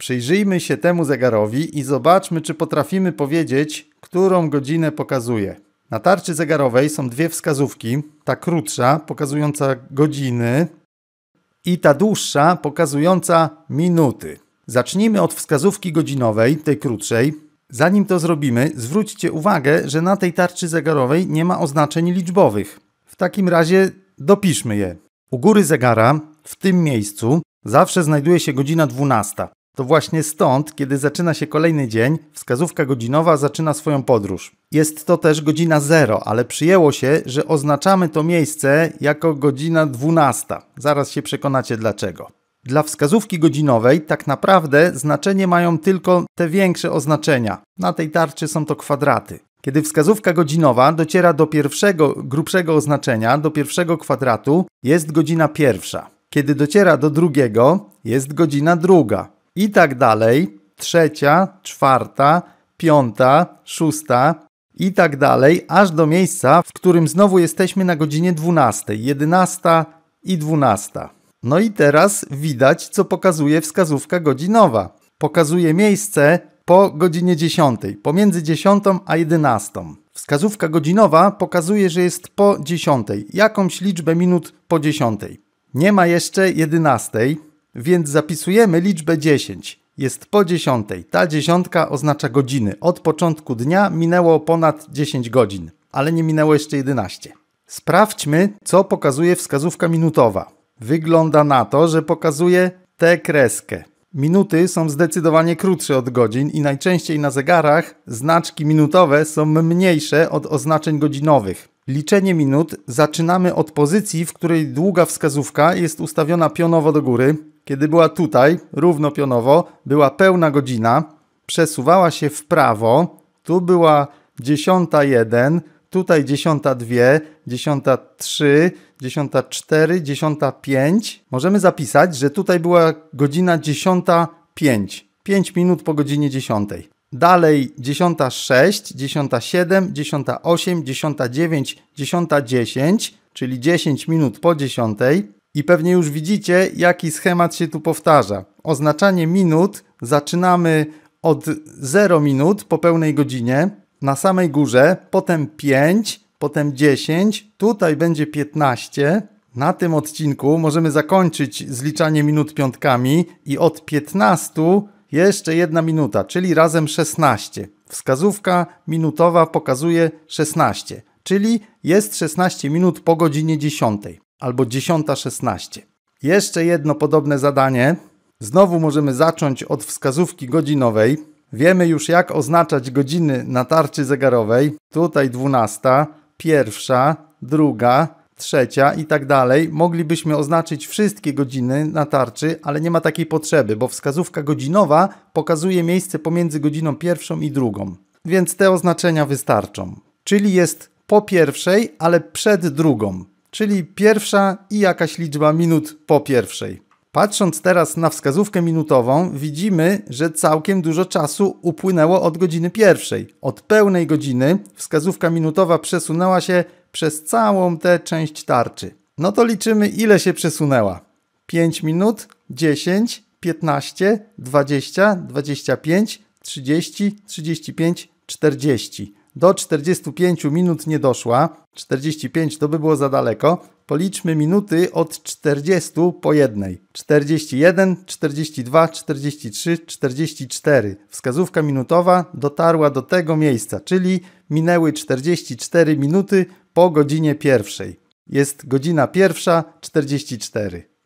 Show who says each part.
Speaker 1: Przyjrzyjmy się temu zegarowi i zobaczmy, czy potrafimy powiedzieć, którą godzinę pokazuje. Na tarczy zegarowej są dwie wskazówki, ta krótsza pokazująca godziny i ta dłuższa pokazująca minuty. Zacznijmy od wskazówki godzinowej, tej krótszej. Zanim to zrobimy, zwróćcie uwagę, że na tej tarczy zegarowej nie ma oznaczeń liczbowych. W takim razie dopiszmy je. U góry zegara, w tym miejscu, zawsze znajduje się godzina 12. To właśnie stąd, kiedy zaczyna się kolejny dzień, wskazówka godzinowa zaczyna swoją podróż. Jest to też godzina 0, ale przyjęło się, że oznaczamy to miejsce jako godzina 12. Zaraz się przekonacie dlaczego. Dla wskazówki godzinowej tak naprawdę znaczenie mają tylko te większe oznaczenia. Na tej tarczy są to kwadraty. Kiedy wskazówka godzinowa dociera do pierwszego, grubszego oznaczenia, do pierwszego kwadratu, jest godzina pierwsza. Kiedy dociera do drugiego, jest godzina druga i tak dalej. Trzecia, czwarta, piąta, szósta i tak dalej, aż do miejsca, w którym znowu jesteśmy na godzinie 12, 11 i 12. No i teraz widać, co pokazuje wskazówka godzinowa. Pokazuje miejsce po godzinie 10, pomiędzy 10 a 11. Wskazówka godzinowa pokazuje, że jest po 10, jakąś liczbę minut po 10. Nie ma jeszcze 11, więc zapisujemy liczbę 10. Jest po dziesiątej. Ta dziesiątka oznacza godziny. Od początku dnia minęło ponad 10 godzin, ale nie minęło jeszcze 11. Sprawdźmy, co pokazuje wskazówka minutowa. Wygląda na to, że pokazuje tę kreskę. Minuty są zdecydowanie krótsze od godzin i najczęściej na zegarach znaczki minutowe są mniejsze od oznaczeń godzinowych. Liczenie minut zaczynamy od pozycji, w której długa wskazówka jest ustawiona pionowo do góry, kiedy była tutaj, równopionowo, była pełna godzina, przesuwała się w prawo, tu była dziesiąta tutaj dziesiąta dwie, dziesiąta trzy, Możemy zapisać, że tutaj była godzina dziesiąta 5 minut po godzinie 10. Dalej 10.06, 10.07, 10.08, 10.09, 10.10, czyli 10 minut po 10. I pewnie już widzicie, jaki schemat się tu powtarza. Oznaczanie minut zaczynamy od 0 minut po pełnej godzinie na samej górze, potem 5, potem 10, tutaj będzie 15. Na tym odcinku możemy zakończyć zliczanie minut piątkami i od 15 jeszcze jedna minuta, czyli razem 16. Wskazówka minutowa pokazuje 16, czyli jest 16 minut po godzinie 10 albo 10.16. Jeszcze jedno podobne zadanie. Znowu możemy zacząć od wskazówki godzinowej. Wiemy już jak oznaczać godziny na tarczy zegarowej. Tutaj 12, pierwsza, druga, trzecia i tak dalej. Moglibyśmy oznaczyć wszystkie godziny na tarczy, ale nie ma takiej potrzeby, bo wskazówka godzinowa pokazuje miejsce pomiędzy godziną pierwszą i drugą. Więc te oznaczenia wystarczą. Czyli jest po pierwszej, ale przed drugą czyli pierwsza i jakaś liczba minut po pierwszej. Patrząc teraz na wskazówkę minutową, widzimy, że całkiem dużo czasu upłynęło od godziny pierwszej. Od pełnej godziny wskazówka minutowa przesunęła się przez całą tę część tarczy. No to liczymy, ile się przesunęła. 5 minut, 10, 15, 20, 25, 30, 35, 40 do 45 minut nie doszła. 45 to by było za daleko. Policzmy minuty od 40 po jednej. 41, 42, 43, 44. Wskazówka minutowa dotarła do tego miejsca, czyli minęły 44 minuty po godzinie pierwszej. Jest godzina pierwsza 44.